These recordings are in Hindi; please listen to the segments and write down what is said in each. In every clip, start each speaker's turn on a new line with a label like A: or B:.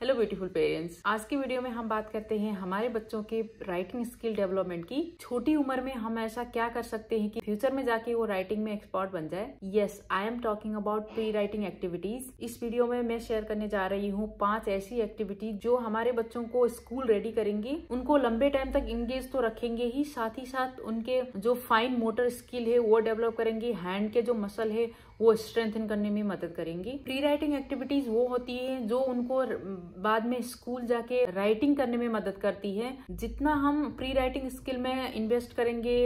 A: हेलो ब्यूटीफुल पेरेंट्स आज की वीडियो में हम बात करते हैं हमारे बच्चों के राइटिंग स्किल डेवलपमेंट की छोटी उम्र में हम ऐसा क्या कर सकते हैं कि फ्यूचर में जाके वो राइटिंग में एक्सपर्ट बन जाए yes I am talking about pre writing activities इस वीडियो में मैं शेयर करने जा रही हूँ पांच ऐसी एक्टिविटी जो हमारे बच्चों को स्कूल रेडी करेंगी उनको लंबे टाइम तक इंगेज तो रखेंगे ही साथ ही साथ उनके जो फाइन मोटर स्किल है वो डेवलप करेंगे हैंड के जो मसल है वो स्ट्रेंथन करने में मदद करेंगी प्री राइटिंग एक्टिविटीज वो होती है जो उनको बाद में स्कूल जाके राइटिंग करने में मदद करती है जितना हम प्री राइटिंग स्किल में इन्वेस्ट करेंगे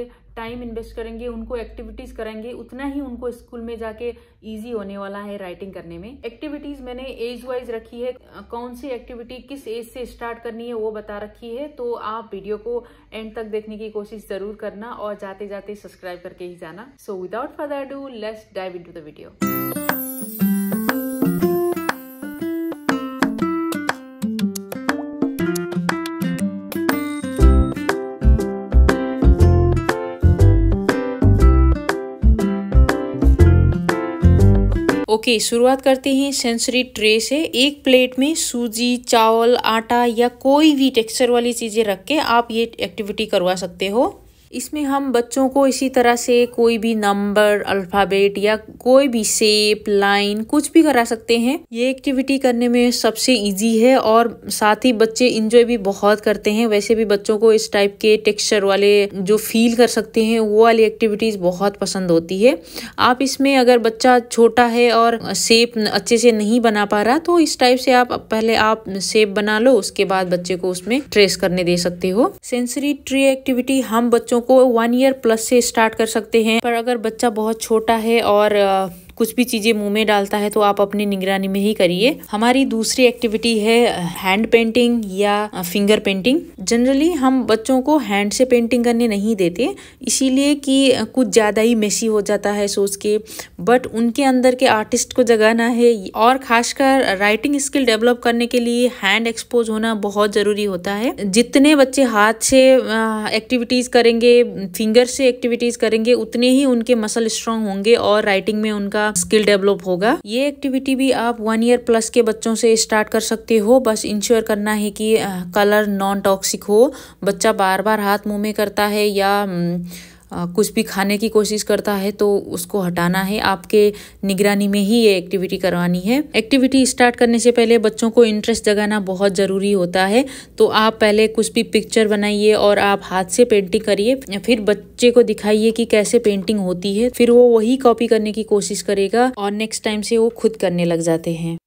A: टाइम इन्वेस्ट करेंगे उनको एक्टिविटीज कराएंगे उतना ही उनको स्कूल में जाके ईजी होने वाला है राइटिंग करने में एक्टिविटीज मैंने एज वाइज रखी है कौन सी एक्टिविटी किस एज से स्टार्ट करनी है वो बता रखी है तो आप वीडियो को एंड तक देखने की कोशिश जरूर करना और जाते जाते सब्सक्राइब करके ही जाना so without further do let's dive into the video okay शुरुआत करते हैं सेंसरी ट्रे से एक प्लेट में सूजी चावल आटा या कोई भी टेक्सचर वाली चीज़ें रख के आप ये एक्टिविटी करवा सकते हो इसमें हम बच्चों को इसी तरह से कोई भी नंबर अल्फ़ाबेट या कोई भी शेप लाइन कुछ भी करा सकते हैं ये एक्टिविटी करने में सबसे इजी है और साथ ही बच्चे इंजॉय भी बहुत करते हैं वैसे भी बच्चों को इस टाइप के टेक्सचर वाले जो फील कर सकते हैं वो वाली एक्टिविटीज़ बहुत पसंद होती है आप इसमें अगर बच्चा छोटा है और सेप अच्छे से नहीं बना पा रहा तो इस टाइप से आप पहले आप सेप बना लो उसके बाद बच्चे को उसमें ट्रेस करने दे सकते हो सेंसरी ट्री एक्टिविटी हम बच्चों बच्चों को वन ईयर प्लस से स्टार्ट कर सकते हैं पर अगर बच्चा बहुत छोटा है और कुछ भी चीज़ें मुंह में डालता है तो आप अपनी निगरानी में ही करिए हमारी दूसरी एक्टिविटी है हैंड पेंटिंग या फिंगर पेंटिंग जनरली हम बच्चों को हैंड से पेंटिंग करने नहीं देते इसीलिए कि कुछ ज़्यादा ही मेसी हो जाता है सोच के बट उनके अंदर के आर्टिस्ट को जगाना है और खासकर राइटिंग स्किल डेवलप करने के लिए हैंड एक्सपोज होना बहुत ज़रूरी होता है जितने बच्चे हाथ से एक्टिविटीज़ करेंगे फिंगर से एक्टिविटीज़ करेंगे उतने ही उनके मसल स्ट्रांग होंगे और राइटिंग में उनका आपका स्किल डेवलप होगा ये एक्टिविटी भी आप वन ईयर प्लस के बच्चों से स्टार्ट कर सकते हो बस इंश्योर करना है कि कलर नॉन टॉक्सिक हो बच्चा बार बार हाथ मुंह में करता है या कुछ भी खाने की कोशिश करता है तो उसको हटाना है आपके निगरानी में ही ये एक्टिविटी करवानी है एक्टिविटी स्टार्ट करने से पहले बच्चों को इंटरेस्ट जगाना बहुत ज़रूरी होता है तो आप पहले कुछ भी पिक्चर बनाइए और आप हाथ से पेंटिंग करिए फिर बच्चे को दिखाइए कि कैसे पेंटिंग होती है फिर वो वही कॉपी करने की कोशिश करेगा और नेक्स्ट टाइम से वो खुद करने लग जाते हैं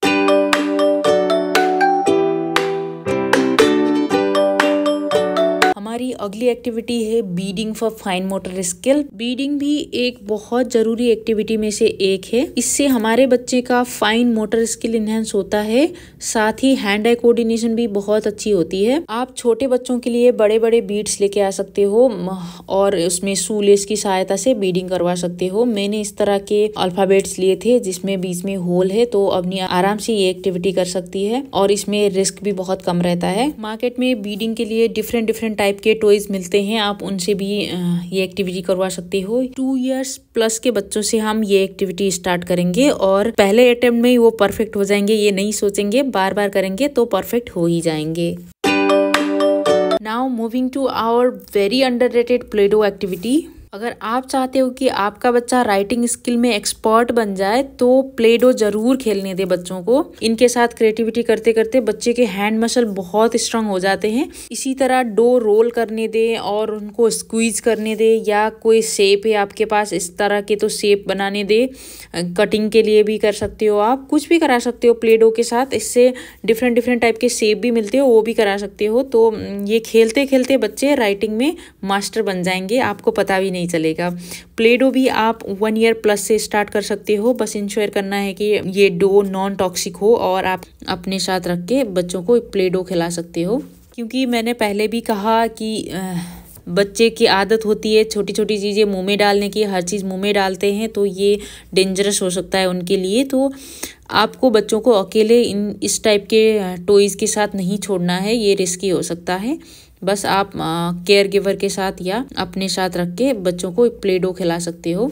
A: हमारी अगली एक्टिविटी है beading for fine motor skill beading भी एक बहुत जरूरी एक्टिविटी में से एक है इससे हमारे बच्चे का फाइन मोटर स्किल इनहेंस होता है साथ ही हैंड आई कोऑर्डिनेशन भी बहुत अच्छी होती है आप छोटे बच्चों के लिए बड़े बड़े बीड्स लेके आ सकते हो और उसमें सूलेस की सहायता से बीडिंग करवा सकते हो मैंने इस तरह के अल्फाबेट्स लिए थे जिसमें बीच में होल है तो अपनी आराम से ये एक्टिविटी कर सकती है और इसमें रिस्क भी बहुत कम रहता है मार्केट में बीडिंग के लिए डिफरेंट डिफरेंट टाइप के टॉयज़ मिलते हैं आप उनसे भी ये एक्टिविटी करवा सकते हो टू इयर्स प्लस के बच्चों से हम ये एक्टिविटी स्टार्ट करेंगे और पहले अटेम्प्ट में ही वो परफेक्ट हो जाएंगे ये नहीं सोचेंगे बार बार करेंगे तो परफेक्ट हो ही जाएंगे now moving to our very underrated playdough activity अगर आप चाहते हो कि आपका बच्चा राइटिंग स्किल में एक्सपर्ट बन जाए तो प्लेडो जरूर खेलने दे बच्चों को इनके साथ क्रिएटिविटी करते करते बच्चे के हैंड मसल बहुत स्ट्रांग हो जाते हैं इसी तरह डो रोल करने दें और उनको स्क्वीज करने दें या कोई शेप है आपके पास इस तरह के तो शेप बनाने दे कटिंग के लिए भी कर सकते हो आप कुछ भी करा सकते हो प्लेडो के साथ इससे डिफरेंट डिफरेंट टाइप के शेप भी मिलते हो वो भी करा सकते हो तो ये खेलते खेलते बच्चे राइटिंग में मास्टर बन जाएंगे आपको पता भी नहीं नहीं चलेगा प्लेडो भी आप वन ईयर प्लस से स्टार्ट कर सकते हो बस इंश्योर करना है कि ये डो नॉन टॉक्सिक हो और आप अपने साथ रख के बच्चों को प्लेडो खिला सकते हो क्योंकि मैंने पहले भी कहा कि बच्चे की आदत होती है छोटी छोटी चीज़ें मुंह में डालने की हर चीज़ मुंह में डालते हैं तो ये डेंजरस हो सकता है उनके लिए तो आपको बच्चों को अकेले इन इस टाइप के टॉयज़ के साथ नहीं छोड़ना है ये रिस्की हो सकता है बस आप केयर गिवर के साथ या अपने साथ रख के बच्चों को प्लेडो खिला सकते हो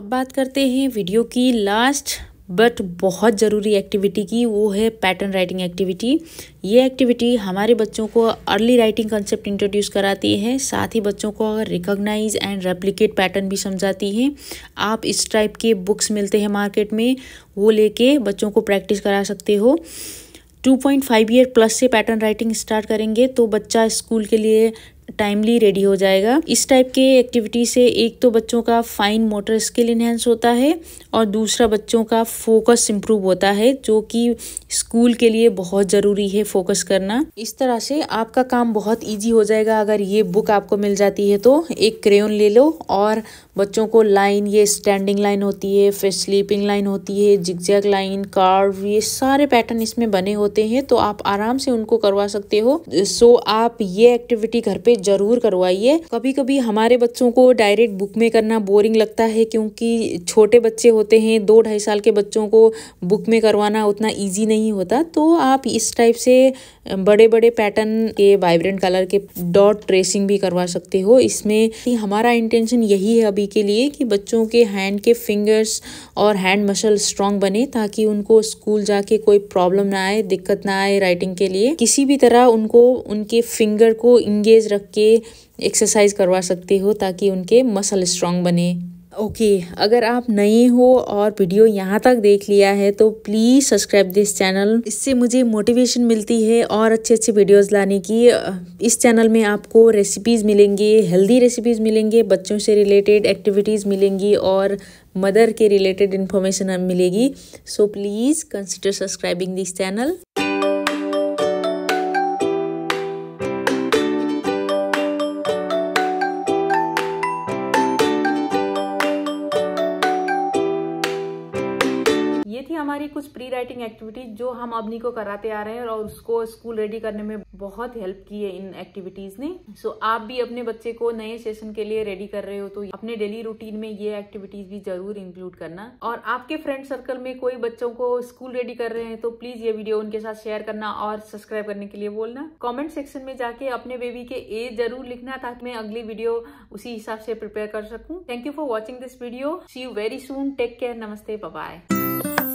A: अब बात करते हैं वीडियो की लास्ट बट बहुत ज़रूरी एक्टिविटी की वो है पैटर्न राइटिंग एक्टिविटी ये एक्टिविटी हमारे बच्चों को अर्ली राइटिंग कंसेप्ट इंट्रोड्यूस कराती है साथ ही बच्चों को रिकॉग्नाइज एंड रेप्लिकेट पैटर्न भी समझाती है आप इस टाइप के बुक्स मिलते हैं मार्केट में वो लेके बच्चों को प्रैक्टिस करा सकते हो two point five year plus से पैटर्न राइटिंग स्टार्ट करेंगे तो बच्चा स्कूल के लिए टाइमली रेडी हो जाएगा इस टाइप के एक्टिविटी से एक तो बच्चों का फाइन मोटर स्किल इन्हेंस होता है और दूसरा बच्चों का फोकस इम्प्रूव होता है जो कि स्कूल के लिए बहुत ज़रूरी है फोकस करना इस तरह से आपका काम बहुत इजी हो जाएगा अगर ये बुक आपको मिल जाती है तो एक क्रेन ले लो और बच्चों को लाइन ये स्टैंडिंग लाइन होती है फिर स्लीपिंग लाइन होती है जिगजैग लाइन कार्व ये सारे पैटर्न इसमें बने होते हैं तो आप आराम से उनको करवा सकते हो सो आप ये एक्टिविटी घर पे जरूर करवाइए कभी कभी हमारे बच्चों को डायरेक्ट बुक में करना बोरिंग लगता है क्योंकि छोटे बच्चे होते हैं दो ढाई साल के बच्चों को बुक में करवाना उतना ईजी नहीं होता तो आप इस टाइप से बड़े बड़े पैटर्न के वाइब्रेंट कलर के डॉट ट्रेसिंग भी करवा सकते हो इसमें हमारा इंटेंशन यही है अभी के लिए कि बच्चों के हैंड के फिंगर्स और हैंड मसल स्ट्रांग बने ताकि उनको स्कूल जाके कोई प्रॉब्लम ना आए दिक्कत ना आए राइटिंग के लिए किसी भी तरह उनको उनके फिंगर को इंगेज रख रख के एक्सरसाइज करवा सकते हो ताकि उनके मसल स्ट्रांग बने ओके okay, अगर आप नए हो और वीडियो यहाँ तक देख लिया है तो प्लीज़ सब्सक्राइब दिस चैनल इससे मुझे मोटिवेशन मिलती है और अच्छे अच्छे वीडियोस लाने की इस चैनल में आपको रेसिपीज़ मिलेंगे हेल्दी रेसिपीज़ मिलेंगे बच्चों से रिलेटेड एक्टिविटीज़ मिलेंगी और मदर के रिलेटेड इन्फॉर्मेशन मिलेगी so please consider subscribing this channel सारी कुछ प्री राइटिंग एक्टिविटीज जो हम अपनी को कराते आ रहे हैं और उसको स्कूल रेडी करने में बहुत हेल्प की है इन एक्टिविटीज ने सो so, आप भी अपने बच्चे को नए सेशन के लिए रेडी कर रहे हो तो अपने डेली रूटीन में ये एक्टिविटीज भी जरूर इंक्लूड करना और आपके फ्रेंड सर्कल में कोई बच्चों को स्कूल रेडी कर रहे हैं तो प्लीज ये वीडियो उनके साथ शेयर करना और सब्सक्राइब करने के लिए बोलना कॉमेंट सेक्शन में जाके अपने बेबी के एज जरूर लिखना ताकि मैं अगली वीडियो उसी हिसाब से प्रिपेयर कर सकूँ thank you for watching this video see you very soon take care नमस्ते बाय